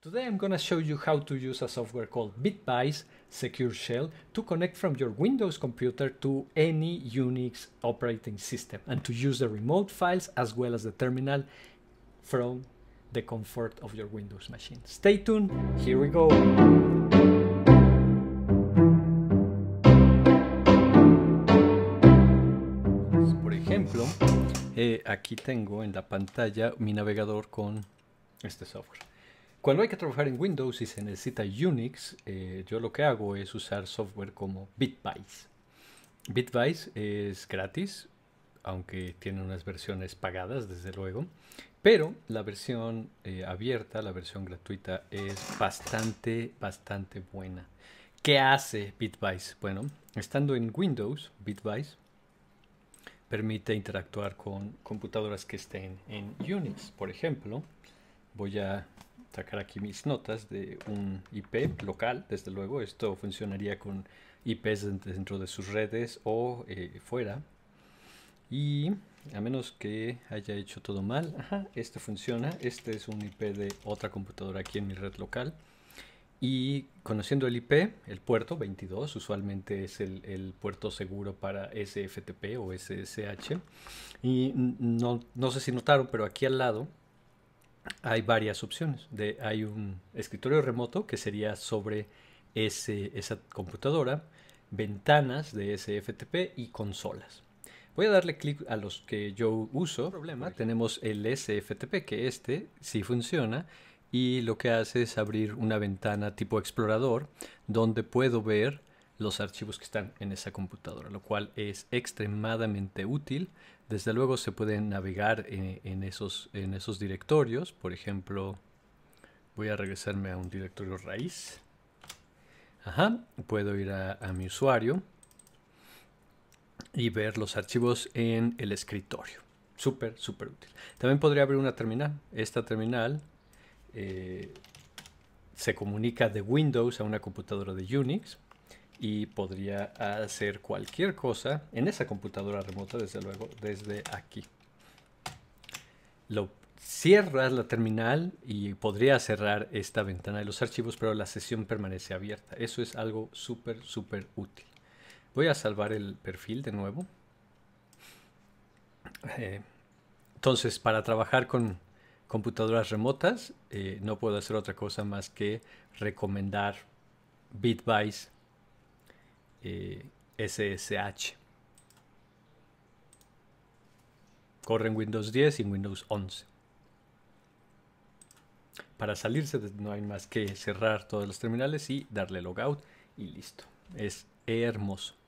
Today I'm going to show you how to use a software called BitBy's Secure Shell to connect from your Windows computer to any Unix operating system and to use the remote files as well as the terminal from the comfort of your Windows machine. Stay tuned, here we go! Por ejemplo, eh, aquí tengo en la pantalla mi navegador con este software. Cuando hay que trabajar en Windows y se necesita Unix, eh, yo lo que hago es usar software como Bitwise. Bitwise es gratis, aunque tiene unas versiones pagadas, desde luego, pero la versión eh, abierta, la versión gratuita, es bastante, bastante buena. ¿Qué hace Bitwise? Bueno, estando en Windows, Bitwise permite interactuar con computadoras que estén en Unix, por ejemplo. Voy a Sacar aquí mis notas de un IP local, desde luego. Esto funcionaría con IPs dentro de sus redes o eh, fuera. Y a menos que haya hecho todo mal, ajá, este funciona. Este es un IP de otra computadora aquí en mi red local. Y conociendo el IP, el puerto 22, usualmente es el, puerto seguro para SFTP o SSH. Y no, no sé si notaron, pero aquí al lado hay varias opciones. De, hay un escritorio remoto que sería sobre esa computadora, ventanas de SFTP y consolas. Voy a darle clic a los que yo uso. Tenemos el SFTP, que este sí funciona, y lo que hace es abrir una ventana tipo explorador, donde puedo ver los archivos que están en esa computadora, lo cual es extremadamente útil. Desde luego se pueden navegar eh, en, esos, en esos directorios. Por ejemplo, voy a regresarme a un directorio raíz. Ajá, puedo ir a, mi usuario y ver los archivos en el escritorio. Súper, súper útil. También podría abrir una terminal. Esta terminal eh, se comunica de Windows a una computadora de Unix y podría hacer cualquier cosa en esa computadora remota, desde luego, desde aquí. Lo cierras la terminal y podría cerrar esta ventana de los archivos, pero la sesión permanece abierta. Eso es algo súper, súper útil. Voy a salvar el perfil de nuevo. Eh, entonces, para trabajar con computadoras remotas, eh, no puedo hacer otra cosa más que recomendar Bitwise SSH. Eh, Corre en Windows 10 y Windows 11. Para salirse no hay más que cerrar todos los terminales y darle logout y listo. Es hermoso.